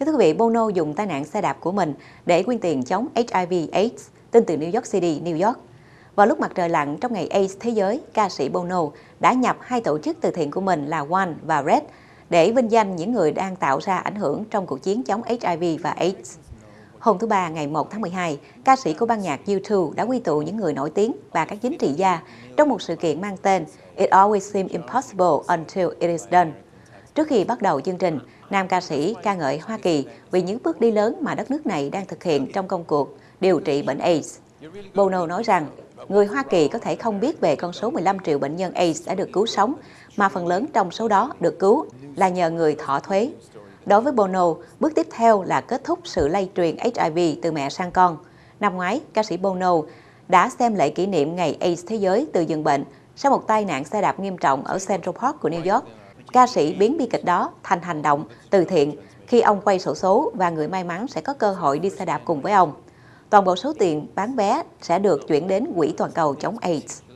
Kính thưa quý vị, Bono dùng tai nạn xe đạp của mình để quyên tiền chống HIV AIDS, tin từ New York City, New York. Vào lúc mặt trời lặn trong ngày AIDS thế giới, ca sĩ Bono đã nhập hai tổ chức từ thiện của mình là One và Red để vinh danh những người đang tạo ra ảnh hưởng trong cuộc chiến chống HIV và AIDS. Hôm thứ Ba ngày 1 tháng 12, ca sĩ của ban nhạc U2 đã quy tụ những người nổi tiếng và các chính trị gia trong một sự kiện mang tên It Always Seems Impossible Until It Is Done – Trước khi bắt đầu chương trình, nam ca sĩ ca ngợi Hoa Kỳ vì những bước đi lớn mà đất nước này đang thực hiện trong công cuộc điều trị bệnh AIDS. Bono nói rằng, người Hoa Kỳ có thể không biết về con số 15 triệu bệnh nhân AIDS đã được cứu sống, mà phần lớn trong số đó được cứu là nhờ người thọ thuế. Đối với Bono, bước tiếp theo là kết thúc sự lây truyền HIV từ mẹ sang con. Năm ngoái, ca sĩ Bono đã xem lễ kỷ niệm Ngày AIDS Thế giới từ dừng bệnh sau một tai nạn xe đạp nghiêm trọng ở Central Park của New York Ca sĩ biến bi kịch đó thành hành động, từ thiện khi ông quay sổ số và người may mắn sẽ có cơ hội đi xe đạp cùng với ông. Toàn bộ số tiền bán vé sẽ được chuyển đến Quỹ Toàn cầu chống AIDS.